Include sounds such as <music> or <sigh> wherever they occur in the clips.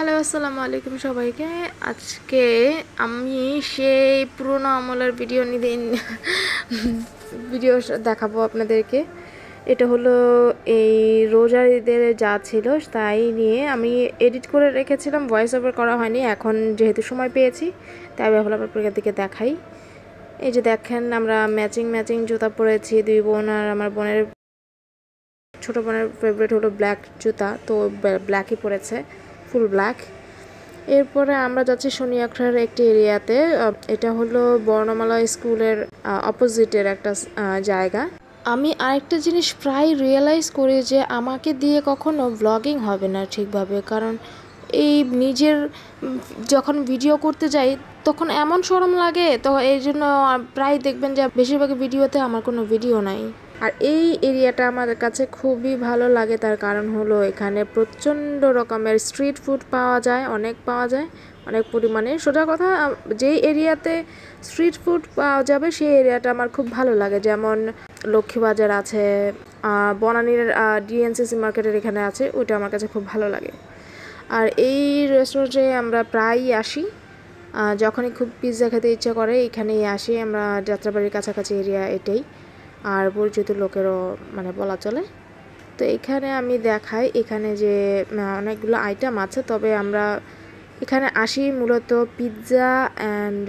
hello আসসালামু আলাইকুম সবাইকে আজকে আমি সেই পুরনো আমলের ভিডিও নিয়ে ভিডিও দেখাবো আপনাদেরকে এটা হলো এই রোজার ঈদের যা ছিল তাই নিয়ে আমি এডিট করে রেখেছিলাম ভয়েস ওভার করা হয়নি এখন যেহেতু সময় পেয়েছি তাই ভাবলাম দিকে দেখাই এই যে দেখেন আমরা ম্যাচিং ম্যাচিং জুতা পরেছি দুই বোন আর আমার বোনের ছোটো বোনের ফেভারিট হলো ব্ল্যাক জুতা তো ব্ল্যাকই পরেছে ফুল ব্ল্যাক এরপরে আমরা যাচ্ছি শনিয়াখড়ার একটি এরিয়াতে এটা হলো বর্ণমালা স্কুলের অপোজিটের একটা জায়গা আমি আরেকটা জিনিস প্রায় রিয়েলাইজ করি যে আমাকে দিয়ে কখনো ব্লগিং হবে না ঠিকভাবে কারণ এই নিজের যখন ভিডিও করতে যাই তখন এমন সরম লাগে তো এই জন্য প্রায় দেখবেন যে বেশিরভাগ ভিডিওতে আমার কোনো ভিডিও নাই আর এই এরিয়াটা আমার কাছে খুবই ভালো লাগে তার কারণ হলো এখানে প্রচণ্ড রকমের স্ট্রিট ফুড পাওয়া যায় অনেক পাওয়া যায় অনেক পরিমাণে সোজা কথা যেই এরিয়াতে স্ট্রিট ফুড পাওয়া যাবে সেই এরিয়াটা আমার খুব ভালো লাগে যেমন লক্ষ্মীবাজার আছে বনানীর ডিএনসিসি মার্কেটের এখানে আছে ওইটা আমার কাছে খুব ভালো লাগে আর এই রেস্টুরেন্টে আমরা প্রায়ই আসি যখনই খুব পিৎজা খেতে ইচ্ছা করে এখানেই আসি আমরা যাত্রাবাড়ির কাছাকাছি এরিয়া এটাই আর পরিচিত লোকেরও মানে বলা চলে তো এখানে আমি দেখাই এখানে যে অনেকগুলো আইটেম আছে তবে আমরা এখানে আসি মূলত পিৎজা অ্যান্ড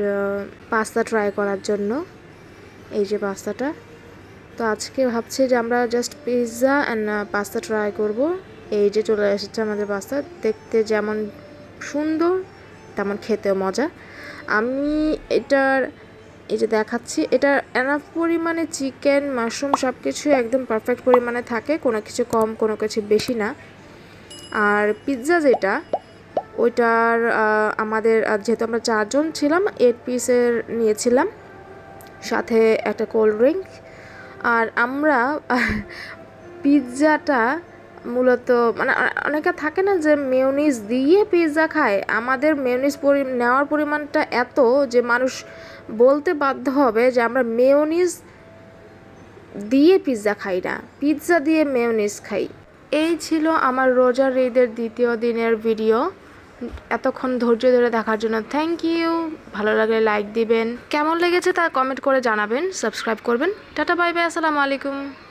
পাস্তা ট্রাই করার জন্য এই যে পাস্তাটা তো আজকে ভাবছি যে আমরা just pizza and pasta try করব এই যে চলে এসেছে আমাদের পাস্তা দেখতে যেমন সুন্দর তেমন খেতেও মজা আমি এটার এই যে দেখাচ্ছি এটা এনাফ পরিমাণে চিকেন মাশরুম সব কিছু একদম পারফেক্ট পরিমাণে থাকে কোনো কিছু কম কোনো কিছু বেশি না আর পিৎজা যেটা ওইটার আমাদের যেহেতু আমরা চারজন ছিলাম এট পিসের নিয়েছিলাম সাথে একটা কোল্ড ড্রিঙ্ক আর আমরা পিৎজাটা <laughs> মূলত মানে অনেকে থাকে না যে মেউনিস দিয়ে পিৎজা খায় আমাদের মেউনিস পরি নেওয়ার পরিমাণটা এত যে মানুষ বলতে বাধ্য হবে যে আমরা মেয়নিজ দিয়ে পিৎজা খাই না পিৎজা দিয়ে মেয়নিজ খাই এই ছিল আমার রোজার ঈদের দ্বিতীয় দিনের ভিডিও এতক্ষণ ধৈর্য ধরে দেখার জন্য থ্যাংক ইউ ভালো লাগলে লাইক দিবেন কেমন লেগেছে তা কমেন্ট করে জানাবেন সাবস্ক্রাইব করবেন টাটা বাই বাই আসসালামু আলাইকুম